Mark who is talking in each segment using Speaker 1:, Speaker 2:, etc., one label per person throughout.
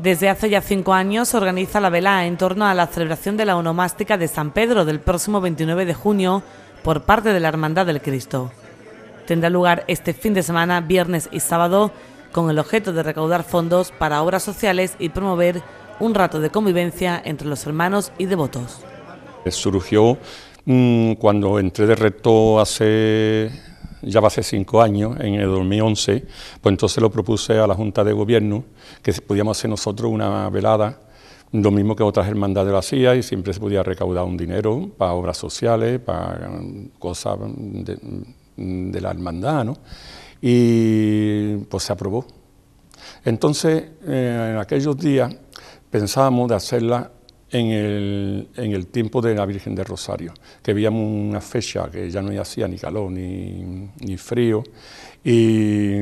Speaker 1: Desde hace ya cinco años se organiza la vela en torno a la celebración de la onomástica de San Pedro del próximo 29 de junio por parte de la Hermandad del Cristo. Tendrá lugar este fin de semana, viernes y sábado, con el objeto de recaudar fondos para obras sociales y promover un rato de convivencia entre los hermanos y devotos.
Speaker 2: Surgió mm, cuando entré de recto hace ya va hace cinco años, en el 2011, pues entonces lo propuse a la Junta de Gobierno, que podíamos hacer nosotros una velada, lo mismo que otras hermandades lo hacían, y siempre se podía recaudar un dinero para obras sociales, para cosas de, la hermandad, ¿no? Y pues se aprobó. Entonces, eh, en aquellos días pensábamos de hacerla en el, en el, tiempo de la Virgen del Rosario, que veíamos una fecha que ya no hacía ni calor ni, ni frío, y,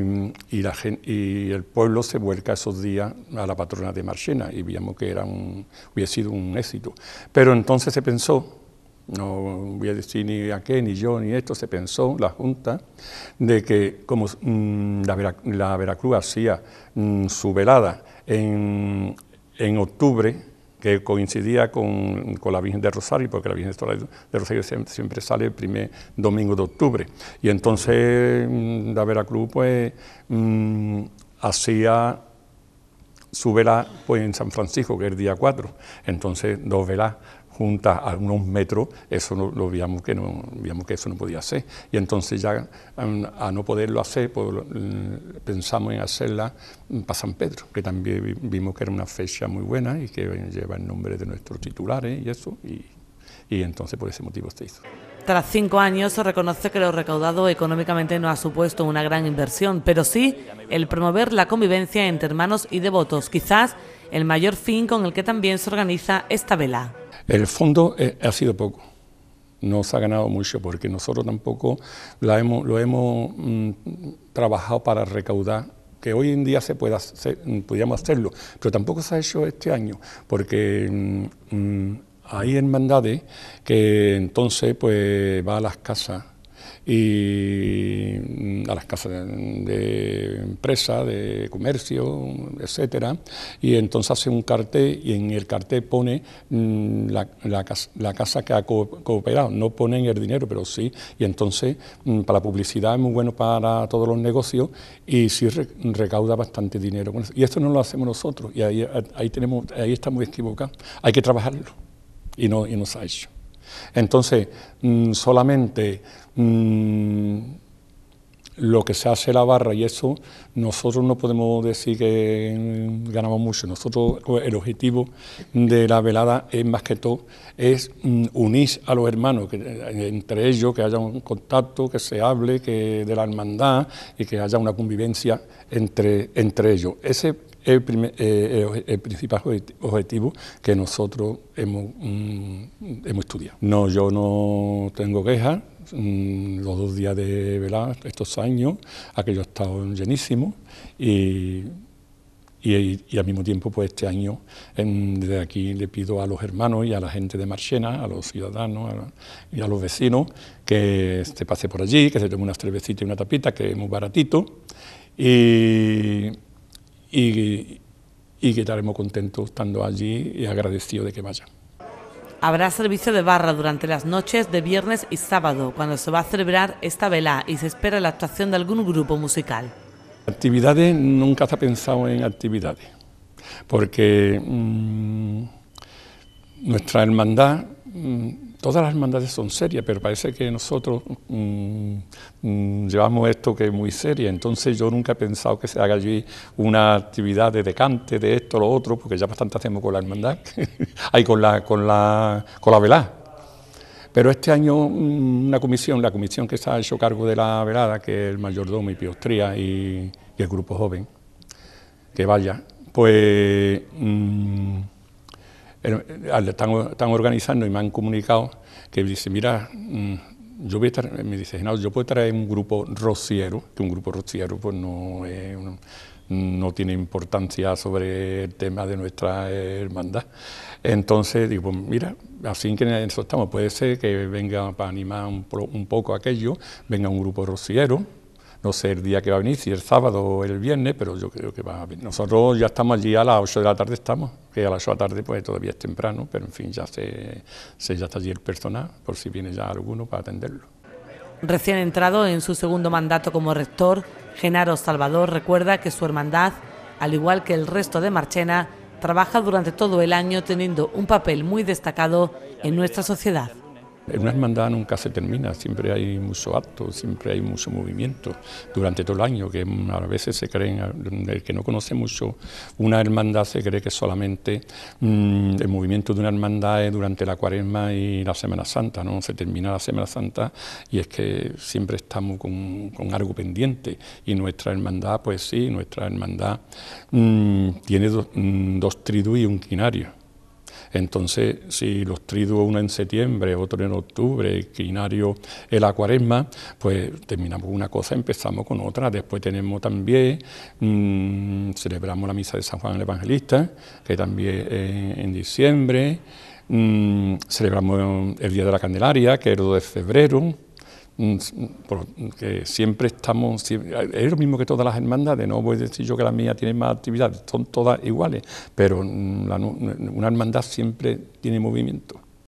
Speaker 2: y, la, y, el pueblo se vuelca esos días a la patrona de Marchena, y veíamos que era un, hubiera sido un éxito. Pero entonces se pensó, no voy a decir ni a qué, ni yo, ni esto, se pensó la Junta de que como mm, la, Veracruz hacía mm, su velada en, en octubre, que coincidía con, la Virgen de Rosario, porque la Virgen de Rosario siempre, sale el primer domingo de octubre. Y entonces mm, la Veracruz pues mm, hacía su vela pues, en San Francisco, que es el día 4. Entonces dos velas juntas a unos metros, eso no, lo veíamos que, no, veíamos que eso no podía ser. Y entonces ya mm, a no poderlo hacer, pues, mm, pensamos en hacerla para San Pedro, que también vimos que era una fecha muy buena y que lleva el nombre de nuestros titulares y eso, y entonces por ese motivo se hizo.
Speaker 1: Tras cinco años se reconoce que lo recaudado económicamente no ha supuesto una gran inversión, pero sí el promover la convivencia entre hermanos y devotos, quizás el mayor fin con el que también se organiza esta vela.
Speaker 2: El fondo eh, ha sido poco, no se ha ganado mucho porque nosotros tampoco lo hemos mm, trabajado para recaudar que hoy en día se pueda mm, pudiéramos hacerlo, pero tampoco se ha hecho este año, porque mm, hay hermandades que entonces pues va a las casas y mm, a las casas de empresa, de comercio, etcétera, y entonces hace un cartel y en el cartel pone mm, la, casa que ha cooperado, no ponen el dinero, pero sí, y entonces mm, para la publicidad es muy bueno para todos los negocios y sí recauda bastante dinero. Y esto no lo hacemos nosotros, y ahí, ahí, tenemos, ahí estamos equivocados, hay que trabajarlo, y no, y no se ha hecho. Entonces, mm, solamente mm, lo que se hace la barra y eso, nosotros no podemos decir que mm, ganamos mucho. Nosotros, el objetivo de la velada es más que todo, es unir a los hermanos, eh, entre ellos, que haya un contacto, que se hable que de la hermandad y que haya una convivencia entre, entre ellos. Ese el, eh, el principal objetivo que nosotros hemos, mm, hemos estudiado. No, yo no tengo quejas, mm, los dos días de velar, estos años, aquello ha estado llenísimo y y, al mismo tiempo pues este año desde aquí le pido a los hermanos y a la gente de Marchena, a los ciudadanos y a los vecinos que se pase por allí, que se tome unas cervecitas y una tapita que es muy baratito y y, y quedaremos contentos estando allí y agradecidos de que vayan.
Speaker 1: Habrá servicio de barra durante las noches de viernes y sábado, cuando se va a celebrar esta vela y se espera la actuación de algún grupo musical.
Speaker 2: Actividades, nunca se ha pensado en actividades, porque mm, nuestra hermandad, mm, todas las hermandades son serias, pero parece que nosotros mm, Mm, llevamos esto que es muy serio... entonces yo nunca he pensado que se haga allí una actividad de decante de esto, lo otro, porque ya bastante hacemos con la hermandad, ahí con la, con la, con la velada. Pero este año mm, una comisión, la comisión que está hecho cargo de la velada, que es el mayordomo y Piostría y, el grupo joven, que vaya, pues mm, están, organizando y me han comunicado que dice, mira, yo voy a estar, me dice, no, yo puedo traer un grupo rociero, que un grupo rociero pues no, no, tiene importancia sobre el tema de nuestra hermandad. Entonces digo, pues, mira, así que en eso estamos, puede ser que venga para animar un, un poco aquello, venga un grupo rociero, no sé el día que va a venir, si el sábado o el viernes, pero yo creo que va a venir. Nosotros ya estamos allí a las 8 de la tarde, estamos, que a las 8 de la tarde pues todavía es temprano, pero en fin, ya, se ya está allí el personal, por si viene ya alguno para atenderlo.
Speaker 1: Recién entrado en su segundo mandato como rector, Genaro Salvador recuerda que su hermandad, al igual que el resto de Marchena, trabaja durante todo el año teniendo un papel muy destacado en nuestra sociedad
Speaker 2: una hermandad nunca se termina, siempre hay mucho acto, siempre hay mucho movimiento durante todo el año, que a veces se creen, el que no conoce mucho una hermandad se cree que solamente mm, el movimiento de una hermandad es durante la cuaresma y la Semana Santa, ¿no? Se termina la Semana Santa y es que siempre estamos con, algo pendiente y nuestra hermandad, pues sí, nuestra hermandad mm, tiene dos mm, tridu y un quinario. Entonces, si los triduos uno en septiembre, otro en octubre, el quinario el la cuaresma, pues terminamos una cosa, empezamos con otra. Después tenemos también, mm, celebramos la misa de San Juan el Evangelista, que también en, en diciembre. Mm, celebramos el Día de la Candelaria, que es el 2 de febrero porque siempre estamos, es lo mismo que todas las hermandades, no voy a decir yo que la mía tiene más actividad... son todas iguales, pero mm, una hermandad siempre tiene movimiento.